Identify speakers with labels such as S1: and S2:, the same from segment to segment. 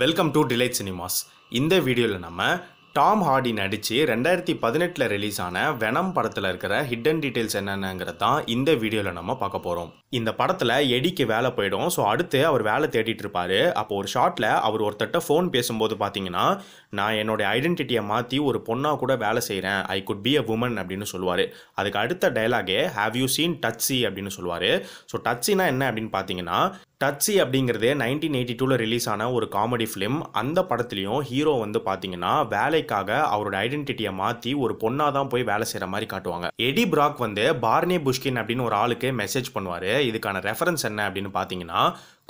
S1: welcome to delight cinemas இந்த வீடியோவில் நம்ம டாம் ஹார்டி நடித்து ரெண்டாயிரத்தி பதினெட்டில் ரிலீஸ் ஆன வெனம் படத்தில் இருக்கிற ஹிட்டன் டீட்டெயில்ஸ் என்னென்னங்கிறது தான் இந்த வீடியோவில் நம்ம பார்க்க போகிறோம் இந்த படத்தில் எடிக்கு வேலை போயிடும் ஸோ அடுத்து அவர் வேலை தேடிட்டு இருப்பாரு அப்போ ஒரு ஷார்ட்டில் அவர் ஒருத்தட்ட ஃபோன் பேசும்போது பார்த்தீங்கன்னா நான் என்னுடைய ஐடென்டிட்டியை மாற்றி ஒரு பொண்ணாக கூட வேலை செய்கிறேன் I could be a woman அப்படின்னு சொல்லுவார் அதுக்கு அடுத்த டைலாகே ஹாவ் யூ சீன் டச்சி அப்படின்னு சொல்லுவார் ஸோ டச்சினா என்ன அப்படின்னு பார்த்தீங்கன்னா டச்சி அப்படிங்கிறது நைன்டீன் எயிட்டி டூவில் ரிலீஸ் ஆன ஒரு காமெடி ஃபிலிம் அந்த படத்துலையும் ஹீரோ வந்து பார்த்தீங்கன்னா வேலைக்காக அவரோட ஐடென்டிட்டியை மாற்றி ஒரு பொண்ணாக தான் போய் வேலை செய்கிற மாதிரி காட்டுவாங்க எடி பிராக் வந்து பார்னே புஷ்கின் அப்படின்னு ஒரு ஆளுக்கு மெசேஜ் பண்ணுவார் இதுக்கான ரெஃபரன்ஸ் என்ன அப்படின்னு பார்த்தீங்கன்னா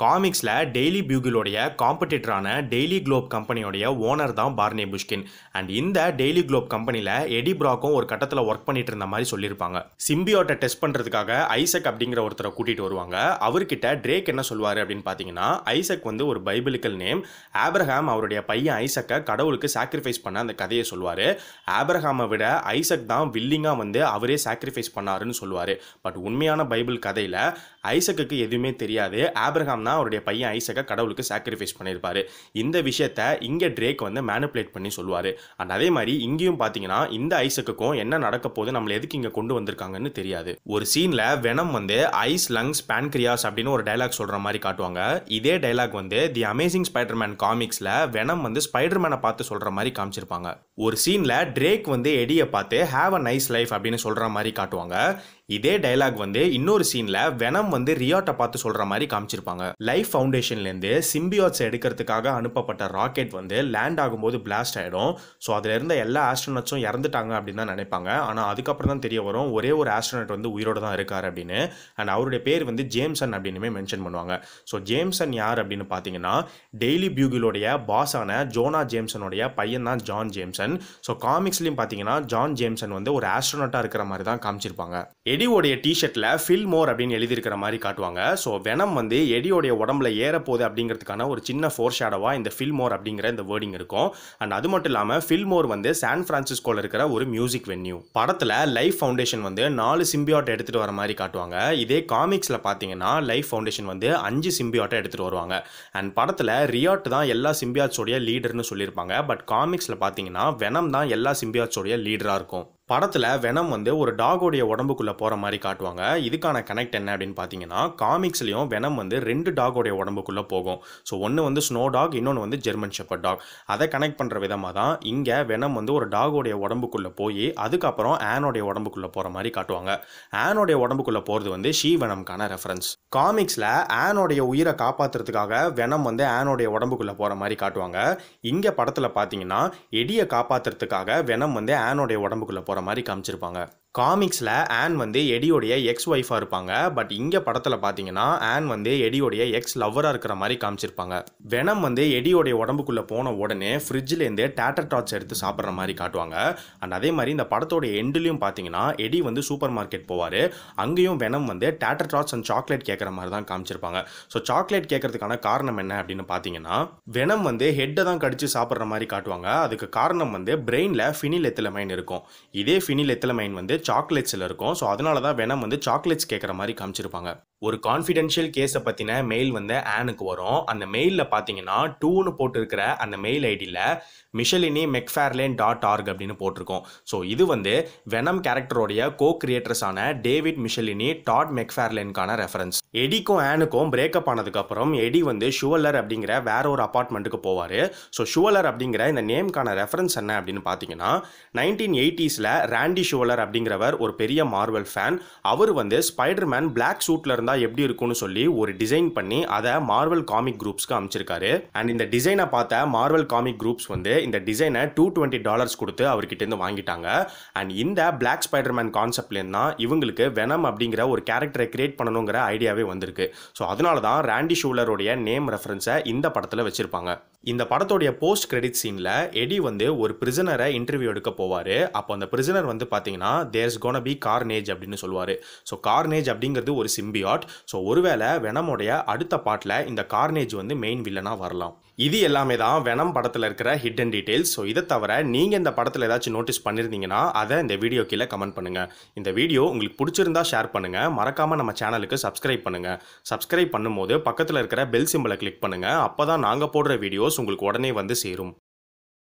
S1: காமிக்ஸில் டெய்லி பியூகிலோடைய காம்படிட்டரான டெய்லி குளோப் கம்பெனியோடைய ஓனர் தான் பார்னே புஷ்கின் அண்ட் இந்த டெய்லி குளோப் கம்பெனியில் எடி பிராக்கும் ஒரு கட்டத்தில் ஒர்க் பண்ணிட்டு இருந்த மாதிரி சொல்லியிருப்பாங்க சிம்பியோட்டை டெஸ்ட் பண்ணுறதுக்காக ஐசக் அப்படிங்கிற ஒருத்தரை கூட்டிகிட்டு வருவாங்க அவர்கிட்ட ட்ரேக் என்ன சொல்வார் அப்படின்னு பார்த்தீங்கன்னா ஐசக் வந்து ஒரு பைபிளிக்கல் நேம் ஆப்ரஹாம் அவருடைய பையன் ஐசக்கை கடவுளுக்கு சாக்ரிஃபைஸ் பண்ண அந்த கதையை சொல்வார் ஆப்ரஹாமை விட ஐசக் தான் வில்லிங்காக வந்து அவரே சாக்ரிஃபைஸ் பண்ணாருன்னு சொல்லுவார் பட் உண்மையான பைபிள் கதையில் ஐசக்கு எதுவுமே தெரியாது ஆப்ரஹாம் தான் அவருடைய பையன் ஐசக்கை கடவுளுக்கு சாக்ரிஃபைஸ் பண்ணியிருப்பாரு இந்த விஷயத்த இங்கே ட்ரேக் வந்து மேனிப்புலேட் பண்ணி சொல்லுவார் அண்ட் அதே மாதிரி இங்கேயும் பார்த்தீங்கன்னா இந்த ஐசக்குக்கும் என்ன நடக்க போது நம்மளை எதுக்கு இங்கே கொண்டு வந்திருக்காங்கன்னு தெரியாது ஒரு சீனில் வெனம் வந்து ஐஸ் லங்ஸ் பேன்க்ரியாஸ் அப்படின்னு ஒரு டைலாக் சொல்கிற மாதிரி காட்டுவாங்க இதே டைலாக் வந்து தி அமேசிங் மேன் காமிக்ஸில் வெனம் வந்து மேனை பார்த்து சொல்கிற மாதிரி காமிச்சிருப்பாங்க ஒரு சீனில் ட்ரேக் வந்து எடியை பார்த்து ஹேவ் அ நைஸ் லைஃப் அப்படின்னு சொல்கிற மாதிரி காட்டுவாங்க இதே டைலாக் வந்து இன்னொரு சீன்ல வெனம் வந்து ரியாட்டை பார்த்து சொல்ற மாதிரி காமிச்சிருப்பாங்க லைஃப் ஃபவுண்டேஷன்ல இருந்து சிம்பியாட்ஸ் எடுக்கிறதுக்காக அனுப்பப்பட்ட ராக்கெட் வந்து லேண்ட் ஆகும்போது பிளாஸ்ட் ஆயிடும் ஸோ அதுல இருந்த எல்லா ஆஸ்ட்ரோனட்ஸும் இறந்துட்டாங்க அப்படின்னு தான் நினைப்பாங்க ஆனால் அதுக்கப்புறம் தான் தெரிய வரும் ஒரே ஒரு ஆஸ்ட்ரோனட் வந்து உயிரோட தான் இருக்காரு அப்படின்னு அண்ட் அவருடைய பேர் வந்து ஜேம்சன் அப்படின்னு மென்ஷன் பண்ணுவாங்க ஸோ ஜேம்சன் யார் அப்படின்னு பார்த்தீங்கன்னா டெய்லி பியூகிலோடைய பாஸான ஜோனா ஜேம்சனுடைய பையன் தான் ஜான் ஜேம்சன் ஸோ காமிக்ஸ்லயும் பார்த்தீங்கன்னா ஜான் ஜேம்சன் வந்து ஒரு ஆஸ்ட்ரோனட்டா இருக்கிற மாதிரி தான் காமிச்சிருப்பாங்க எடியோடைய டிஷர்ட்டில் ஃபில் மோர் அப்படின்னு எழுதியிருக்கிற மாதிரி காட்டுவாங்க ஸோ வெனம் வந்து எடியோடைய உடம்புல ஏறப்போகுது அப்படிங்கிறதுக்கான ஒரு சின்ன ஃபோர் ஷேடோவாக இந்த ஃபில் மோர் அப்படிங்கிற இந்த வேர்டிங் இருக்கும் அண்ட் அது மட்டும் இல்லாமல் ஃபில் மோர் வந்து சான் ஃப்ரான்சிஸ்கோவில் இருக்கிற ஒரு மியூசிக் வென்யூ படத்தில் லைஃப் ஃபவுண்டேஷன் வந்து நாலு சிம்பியாட்டை எடுத்துகிட்டு வர மாதிரி காட்டுவாங்க இதே காமிக்ஸில் பார்த்தீங்கன்னா லைஃப் ஃபவுண்டேஷன் வந்து அஞ்சு சிம்பியாட்டை எடுத்துகிட்டு வருவாங்க அண்ட் படத்தில் ரியாட் தான் எல்லா சிம்பியாட்ஸோடைய லீடர்னு சொல்லியிருப்பாங்க பட் காமிக்ஸில் பார்த்தீங்கன்னா வெனம் தான் எல்லா சிம்பியாட்ஸோடைய லீடராக இருக்கும் படத்தில் வெனம் வந்து ஒரு டாகோடைய உடம்புக்குள்ளே போகிற மாதிரி காட்டுவாங்க இதுக்கான கனெக்ட் என்ன அப்படின்னு பார்த்தீங்கன்னா காமிக்ஸ்லேயும் வெனம் வந்து ரெண்டு டாகோடைய உடம்புக்குள்ளே போகும் ஸோ ஒன்று வந்து ஸ்னோ டாக் இன்னொன்று வந்து ஜெர்மன் ஷெப்பர் டாக் அதை கனெக்ட் பண்ணுற விதமாக தான் இங்கே வெனம் வந்து ஒரு டாகோடைய உடம்புக்குள்ளே போய் அதுக்கப்புறம் ஆனோடைய உடம்புக்குள்ளே போகிற மாதிரி காட்டுவாங்க ஆனோடைய உடம்புக்குள்ளே போகிறது வந்து ஷீ வெனம்கான ரெஃபரன்ஸ் காமிக்ஸில் ஆனோடைய உயிரை காப்பாற்றுறதுக்காக வெனம் வந்து ஆனோடைய உடம்புக்குள்ளே போகிற மாதிரி காட்டுவாங்க இங்கே படத்தில் பார்த்தீங்கன்னா எடியை காப்பாற்றுறதுக்காக வெனம் வந்து ஆனோடைய உடம்புக்குள்ளே போகிற போகிற மாதிரி காமிச்சிருப்பாங்க காமிக்ஸில் ஆன் வந்து எடியோடைய எக்ஸ் ஒய்ஃபாக இருப்பாங்க பட் இங்கே படத்தில் பார்த்தீங்கன்னா ஆன் வந்து எடியோடைய எக்ஸ் லவ்வராக இருக்கிற மாதிரி காமிச்சிருப்பாங்க வெனம் வந்து எடியோடைய உடம்புக்குள்ளே போன உடனே ஃப்ரிட்ஜ்லேருந்து டேட்டர் டாட்ஸ் எடுத்து சாப்பிட்ற மாதிரி காட்டுவாங்க அண்ட் அதே மாதிரி இந்த படத்தோடைய எண்டுலேயும் பார்த்தீங்கன்னா எடி வந்து சூப்பர் மார்க்கெட் போவார் அங்கேயும் வெனம் வந்து டேட்டர் டாட்ஸ் அண்ட் சாக்லேட் கேட்குற மாதிரி தான் காமிச்சிருப்பாங்க ஸோ சாக்லேட் கேட்கறதுக்கான காரணம் என்ன அப்படின்னு பார்த்தீங்கன்னா வெனம் வந்து ஹெட்டை தான் கடிச்சு சாப்பிட்ற மாதிரி காட்டுவாங்க அதுக்கு காரணம் வந்து பிரெயினில் ஃபினில் எத்திலமைன் இருக்கும் இதே ஃபினில் எத்திலமைன் வந்து சாக்லேட்ஸில் இருக்கும் ஸோ அதனால தான் வேணம் வந்து சாக்லேட்ஸ் கேட்குற மாதிரி காமிச்சிருப்பாங்க ஒரு கான்ஃபிடென்ஷியல் கேஸை பற்றின மெயில் வந்து ஆனுக்கு வரும் அந்த மெயிலில் பார்த்தீங்கன்னா டூன்னு போட்டிருக்கிற அந்த மெயில் ஐடியில் மிஷலினி மெக்ஃபேர்லேன் டாட் ஆர்க் அப்படின்னு போட்டிருக்கோம் ஸோ இது வந்து வெனம் கேரக்டருடைய கோ கிரியேட்டர்ஸான டேவிட் மிஷலினி டாட் மெக்ஃபேர்லேனுக்கான ரெஃபரன்ஸ் எடிக்கும் ஆனுக்கும் பிரேக்கப் ஆனதுக்கப்புறம் எடி வந்து ஷுவலர் அப்படிங்கிற வேற ஒரு அப்பார்ட்மெண்ட்டுக்கு போவார் ஸோ ஷுவலர் அப்படிங்கிற இந்த நேம்க்கான ரெஃபரன்ஸ் என்ன அப்படின்னு பார்த்தீங்கன்னா நைன்டீன் எயிட்டிஸில் ரேண்டி ஷுவலர் அப்படிங்கிறவர் ஒரு பெரிய மார்வல் ஃபேன் அவர் வந்து ஸ்பைடர்மேன் பிளாக் சூட்லேருந்து வந்தால் எப்படி இருக்கும்னு சொல்லி ஒரு டிசைன் பண்ணி அதை மார்வல் காமிக் குரூப்ஸ்க்கு அமைச்சிருக்காரு அண்ட் இந்த டிசைனை பார்த்த மார்வல் காமிக் குரூப்ஸ் வந்து இந்த டிசைனை டூ டுவெண்ட்டி டாலர்ஸ் கொடுத்து அவர்கிட்டேருந்து வாங்கிட்டாங்க அண்ட் இந்த பிளாக் ஸ்பைடர்மேன் கான்செப்ட்லேருந்து தான் இவங்களுக்கு வெனம் அப்படிங்கிற ஒரு கேரக்டரை கிரியேட் பண்ணணுங்கிற ஐடியாவே வந்திருக்கு ஸோ அதனால தான் ரேண்டி ஷூலருடைய நேம் ரெஃபரன்ஸை இந்த படத்தில் வச்சுருப்பாங்க இந்த படத்துடைய போஸ்ட் கிரெடிட் சீனில் எடி வந்து ஒரு பிரிசனரை இன்டர்வியூ எடுக்க போவார் அப்போ அந்த பிரிசனர் வந்து பார்த்தீங்கன்னா தேர்ஸ் கோன பி கார்னேஜ் அப்படின்னு சொல்லுவார் ஸோ கார்னேஜ் அப்படிங்கிறது ஒரு சிம்பியா பிளாட் ஸோ ஒருவேளை வெனமுடைய அடுத்த பாட்டில் இந்த கார்னேஜ் வந்து மெயின் வில்லனாக வரலாம் இது எல்லாமே தான் வெனம் படத்தில் இருக்கிற அண்ட் டீடைல்ஸ் ஸோ இதை தவிர நீங்கள் இந்த படத்தில் ஏதாச்சும் நோட்டீஸ் பண்ணியிருந்தீங்கன்னா அதை இந்த வீடியோ கீழே கமெண்ட் பண்ணுங்கள் இந்த வீடியோ உங்களுக்கு பிடிச்சிருந்தா ஷேர் பண்ணுங்கள் மறக்காமல் நம்ம சேனலுக்கு சப்ஸ்கிரைப் பண்ணுங்கள் சப்ஸ்கிரைப் பண்ணும்போது பக்கத்தில் இருக்கிற பெல் சிம்பிளை கிளிக் பண்ணுங்கள் அப்போ தான் நாங்கள் போடுற வீடியோஸ் உங்களுக்கு உடனே வந்து சேரும்